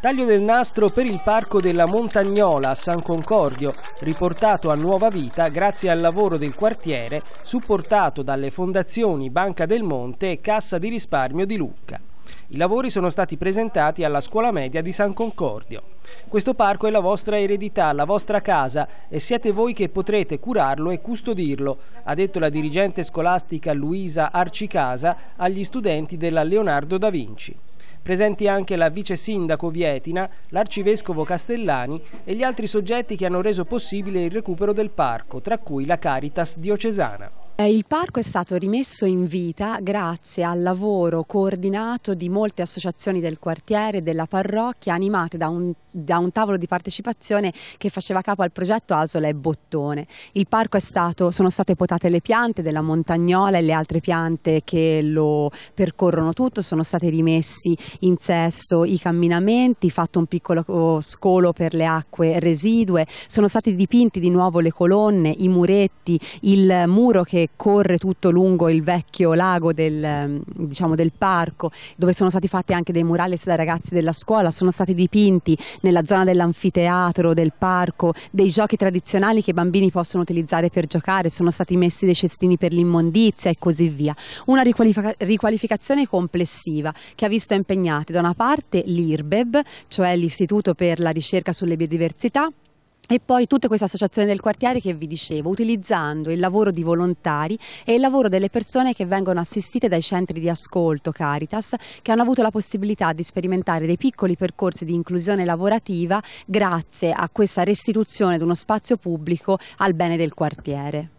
Taglio del nastro per il parco della Montagnola a San Concordio, riportato a nuova vita grazie al lavoro del quartiere, supportato dalle fondazioni Banca del Monte e Cassa di risparmio di Lucca. I lavori sono stati presentati alla scuola media di San Concordio. Questo parco è la vostra eredità, la vostra casa e siete voi che potrete curarlo e custodirlo, ha detto la dirigente scolastica Luisa Arcicasa agli studenti della Leonardo da Vinci presenti anche la vice sindaco Vietina, l'arcivescovo Castellani e gli altri soggetti che hanno reso possibile il recupero del parco, tra cui la Caritas diocesana. Eh, il parco è stato rimesso in vita grazie al lavoro coordinato di molte associazioni del quartiere, della parrocchia, animate da un, da un tavolo di partecipazione che faceva capo al progetto Asola e Bottone. Il parco è stato, sono state potate le piante della montagnola e le altre piante che lo percorrono tutto, sono stati rimessi in sesto i camminamenti, fatto un piccolo scolo per le acque residue, sono stati dipinti di nuovo le colonne, i muretti, il muro che corre tutto lungo il vecchio lago del, diciamo, del parco, dove sono stati fatti anche dei murales da ragazzi della scuola, sono stati dipinti nella zona dell'anfiteatro, del parco, dei giochi tradizionali che i bambini possono utilizzare per giocare, sono stati messi dei cestini per l'immondizia e così via. Una riqualifica- riqualificazione complessiva che ha visto impegnati da una parte l'IRBEB, cioè l'Istituto per la ricerca sulle biodiversità, e poi tutte queste associazioni del quartiere che vi dicevo, utilizzando il lavoro di volontari e il lavoro delle persone che vengono assistite dai centri di ascolto Caritas, che hanno avuto la possibilità di sperimentare dei piccoli percorsi di inclusione lavorativa grazie a questa restituzione di uno spazio pubblico al bene del quartiere.